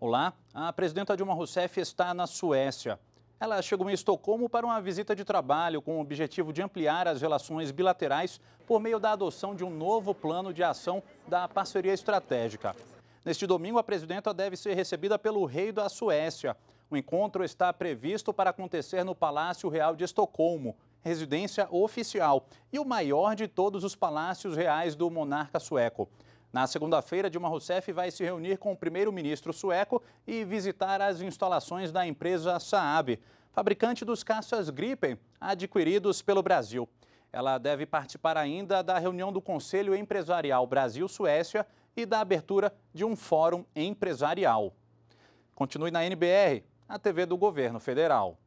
Olá, a presidenta Dilma Rousseff está na Suécia. Ela chegou em Estocolmo para uma visita de trabalho com o objetivo de ampliar as relações bilaterais por meio da adoção de um novo plano de ação da parceria estratégica. Neste domingo, a presidenta deve ser recebida pelo rei da Suécia. O encontro está previsto para acontecer no Palácio Real de Estocolmo, residência oficial e o maior de todos os palácios reais do monarca sueco. Na segunda-feira, Dilma Rousseff vai se reunir com o primeiro-ministro sueco e visitar as instalações da empresa Saab, fabricante dos caças Gripen, adquiridos pelo Brasil. Ela deve participar ainda da reunião do Conselho Empresarial Brasil-Suécia e da abertura de um fórum empresarial. Continue na NBR, a TV do Governo Federal.